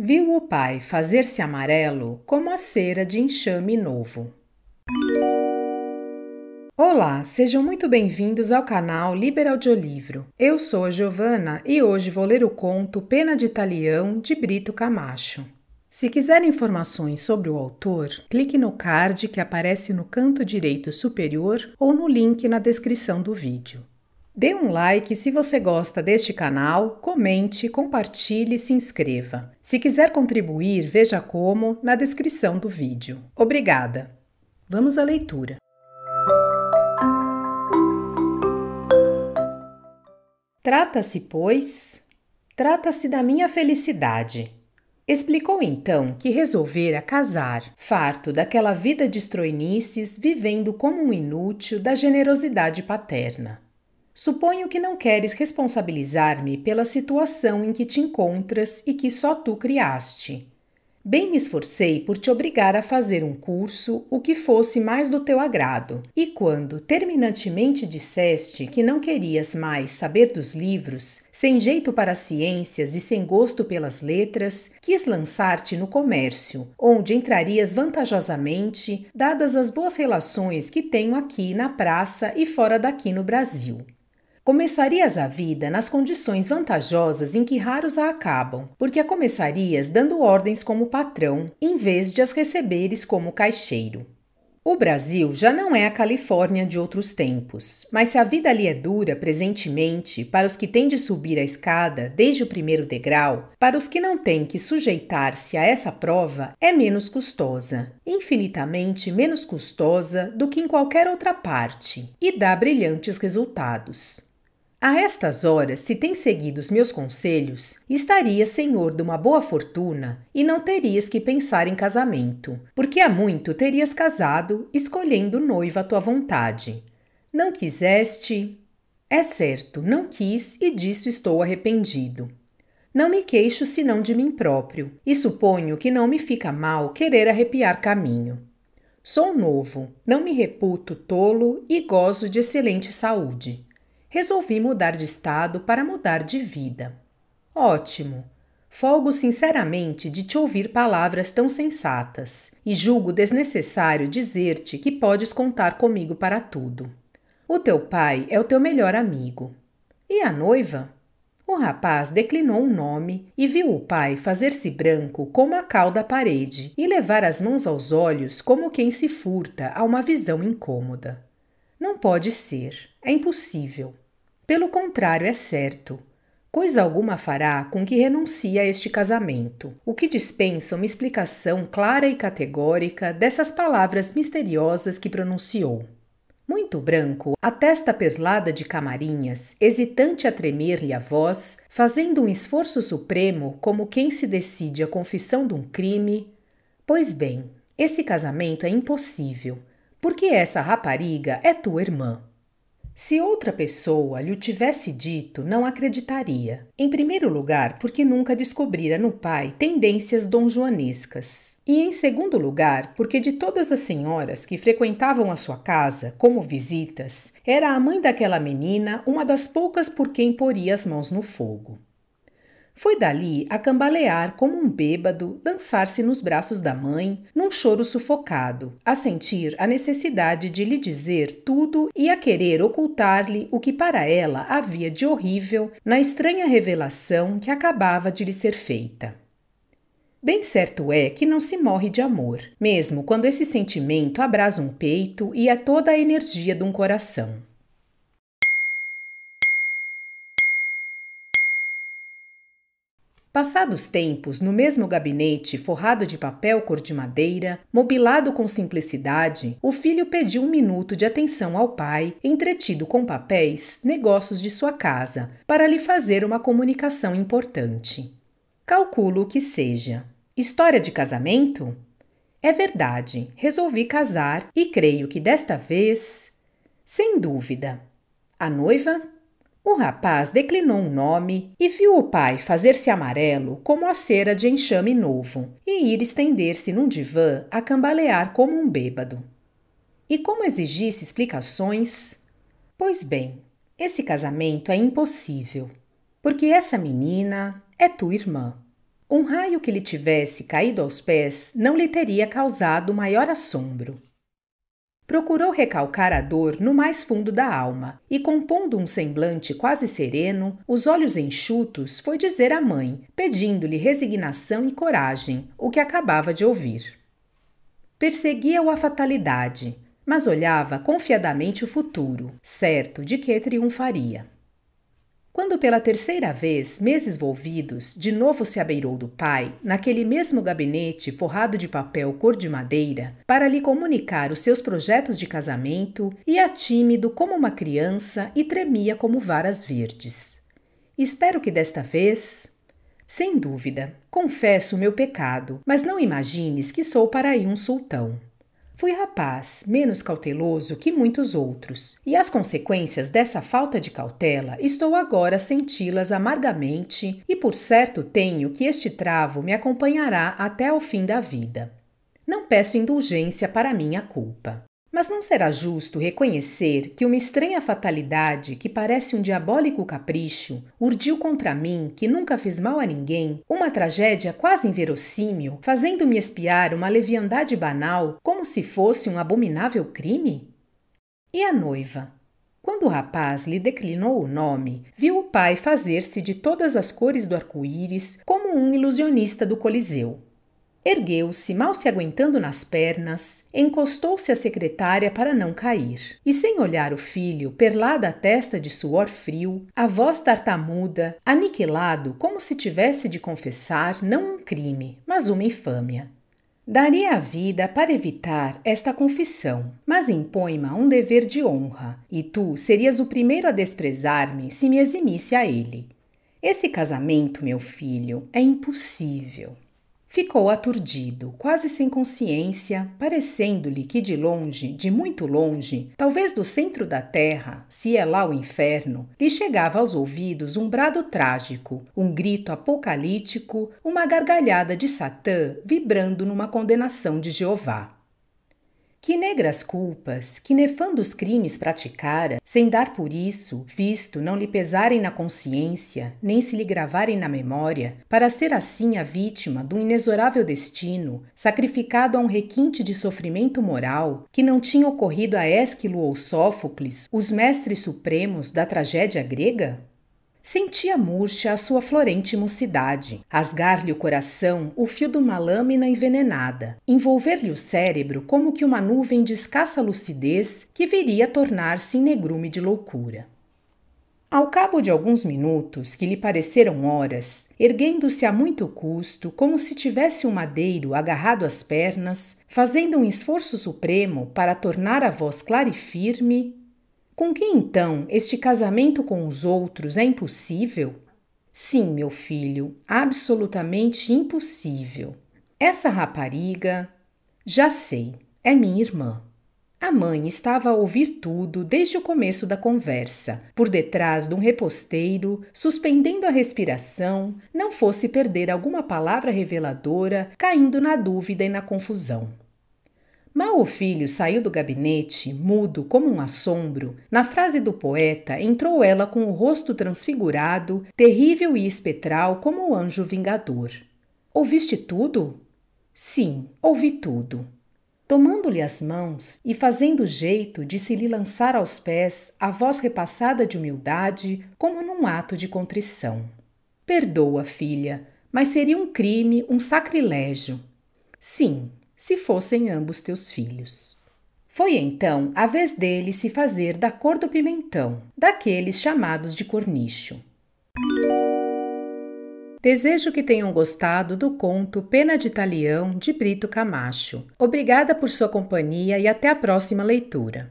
Viu o pai fazer-se amarelo como a cera de enxame novo. Olá, sejam muito bem-vindos ao canal Liberal de Eu sou a Giovana e hoje vou ler o conto Pena de Talião de Brito Camacho. Se quiser informações sobre o autor, clique no card que aparece no canto direito superior ou no link na descrição do vídeo. Dê um like se você gosta deste canal, comente, compartilhe e se inscreva. Se quiser contribuir, veja como na descrição do vídeo. Obrigada! Vamos à leitura. Trata-se, pois, trata-se da minha felicidade. Explicou então que resolvera casar, farto daquela vida de estroinices, vivendo como um inútil da generosidade paterna. Suponho que não queres responsabilizar-me pela situação em que te encontras e que só tu criaste. Bem me esforcei por te obrigar a fazer um curso, o que fosse mais do teu agrado. E quando terminantemente disseste que não querias mais saber dos livros, sem jeito para as ciências e sem gosto pelas letras, quis lançar-te no comércio, onde entrarias vantajosamente, dadas as boas relações que tenho aqui na praça e fora daqui no Brasil. Começarias a vida nas condições vantajosas em que raros a acabam, porque a começarias dando ordens como patrão, em vez de as receberes como caixeiro. O Brasil já não é a Califórnia de outros tempos, mas se a vida ali é dura presentemente para os que têm de subir a escada desde o primeiro degrau, para os que não têm que sujeitar-se a essa prova, é menos custosa, infinitamente menos custosa do que em qualquer outra parte, e dá brilhantes resultados. A estas horas, se tem seguido os meus conselhos, estarias senhor de uma boa fortuna e não terias que pensar em casamento, porque há muito terias casado, escolhendo noiva à tua vontade. Não quiseste? É certo, não quis e disso estou arrependido. Não me queixo senão de mim próprio, e suponho que não me fica mal querer arrepiar caminho. Sou novo, não me reputo tolo e gozo de excelente saúde. Resolvi mudar de estado para mudar de vida. Ótimo! Folgo sinceramente de te ouvir palavras tão sensatas e julgo desnecessário dizer-te que podes contar comigo para tudo. O teu pai é o teu melhor amigo. E a noiva? O rapaz declinou um nome e viu o pai fazer-se branco como a cal da parede e levar as mãos aos olhos como quem se furta a uma visão incômoda. Não pode ser, é impossível. Pelo contrário, é certo. Coisa alguma fará com que renuncie a este casamento, o que dispensa uma explicação clara e categórica dessas palavras misteriosas que pronunciou. Muito branco, a testa perlada de camarinhas, hesitante a tremer-lhe a voz, fazendo um esforço supremo como quem se decide à confissão de um crime. Pois bem, esse casamento é impossível, porque essa rapariga é tua irmã. Se outra pessoa lhe o tivesse dito, não acreditaria. Em primeiro lugar, porque nunca descobrira no pai tendências donjuanescas. E em segundo lugar, porque de todas as senhoras que frequentavam a sua casa como visitas, era a mãe daquela menina uma das poucas por quem poria as mãos no fogo. Foi dali a cambalear como um bêbado, lançar-se nos braços da mãe, num choro sufocado, a sentir a necessidade de lhe dizer tudo e a querer ocultar-lhe o que para ela havia de horrível na estranha revelação que acabava de lhe ser feita. Bem certo é que não se morre de amor, mesmo quando esse sentimento abrasa um peito e é toda a energia de um coração. Passados tempos, no mesmo gabinete, forrado de papel cor de madeira, mobilado com simplicidade, o filho pediu um minuto de atenção ao pai, entretido com papéis, negócios de sua casa, para lhe fazer uma comunicação importante. Calculo o que seja. História de casamento? É verdade, resolvi casar e creio que desta vez. Sem dúvida. A noiva? O rapaz declinou um nome e viu o pai fazer-se amarelo como a cera de enxame novo e ir estender-se num divã a cambalear como um bêbado. E como exigisse explicações? Pois bem, esse casamento é impossível, porque essa menina é tua irmã. Um raio que lhe tivesse caído aos pés não lhe teria causado maior assombro procurou recalcar a dor no mais fundo da alma e, compondo um semblante quase sereno, os olhos enxutos, foi dizer à mãe, pedindo-lhe resignação e coragem, o que acabava de ouvir. Perseguia-o a fatalidade, mas olhava confiadamente o futuro, certo de que triunfaria. Quando pela terceira vez, meses volvidos, de novo se abeirou do pai, naquele mesmo gabinete forrado de papel cor de madeira, para lhe comunicar os seus projetos de casamento, ia tímido como uma criança e tremia como varas verdes. Espero que desta vez. Sem dúvida, confesso o meu pecado, mas não imagines que sou para aí um sultão. Fui rapaz, menos cauteloso que muitos outros, e as consequências dessa falta de cautela estou agora a senti-las amargamente, e por certo tenho que este travo me acompanhará até ao fim da vida. Não peço indulgência para minha culpa. Mas não será justo reconhecer que uma estranha fatalidade, que parece um diabólico capricho, urdiu contra mim, que nunca fiz mal a ninguém, uma tragédia quase inverossímil, fazendo-me espiar uma leviandade banal como se fosse um abominável crime? E a noiva? Quando o rapaz lhe declinou o nome, viu o pai fazer-se de todas as cores do arco-íris como um ilusionista do Coliseu. Ergueu-se, mal se aguentando nas pernas, encostou-se à secretária para não cair. E sem olhar o filho, perlada a testa de suor frio, a voz tartamuda, aniquilado como se tivesse de confessar não um crime, mas uma infâmia. Daria a vida para evitar esta confissão, mas impõe-me um dever de honra, e tu serias o primeiro a desprezar-me se me eximisse a ele. Esse casamento, meu filho, é impossível. Ficou aturdido, quase sem consciência, parecendo-lhe que de longe, de muito longe, talvez do centro da terra, se é lá o inferno, lhe chegava aos ouvidos um brado trágico, um grito apocalíptico, uma gargalhada de Satã vibrando numa condenação de Jeová. Que negras culpas, que nefando os crimes praticara, sem dar por isso, visto não lhe pesarem na consciência, nem se lhe gravarem na memória, para ser assim a vítima do inexorável destino, sacrificado a um requinte de sofrimento moral, que não tinha ocorrido a Ésquilo ou Sófocles, os mestres supremos da tragédia grega? Sentia murcha a sua florente mocidade, rasgar-lhe o coração o fio de uma lâmina envenenada, envolver-lhe o cérebro como que uma nuvem de escassa lucidez que viria a tornar-se em negrume de loucura. Ao cabo de alguns minutos, que lhe pareceram horas, erguendo-se a muito custo, como se tivesse um madeiro agarrado às pernas, fazendo um esforço supremo para tornar a voz clara e firme, com que então este casamento com os outros é impossível? Sim, meu filho, absolutamente impossível. Essa rapariga, já sei, é minha irmã. A mãe estava a ouvir tudo desde o começo da conversa, por detrás de um reposteiro, suspendendo a respiração, não fosse perder alguma palavra reveladora, caindo na dúvida e na confusão. Mal o filho saiu do gabinete, mudo como um assombro, na frase do poeta entrou ela com o rosto transfigurado, terrível e espetral como o anjo vingador. Ouviste tudo? Sim, ouvi tudo. Tomando-lhe as mãos e fazendo jeito de se lhe lançar aos pés a voz repassada de humildade, como num ato de contrição. Perdoa, filha, mas seria um crime, um sacrilégio. Sim, se fossem ambos teus filhos. Foi então a vez dele se fazer da cor do pimentão, daqueles chamados de cornicho. Desejo que tenham gostado do conto Pena de Italião de Brito Camacho. Obrigada por sua companhia e até a próxima leitura.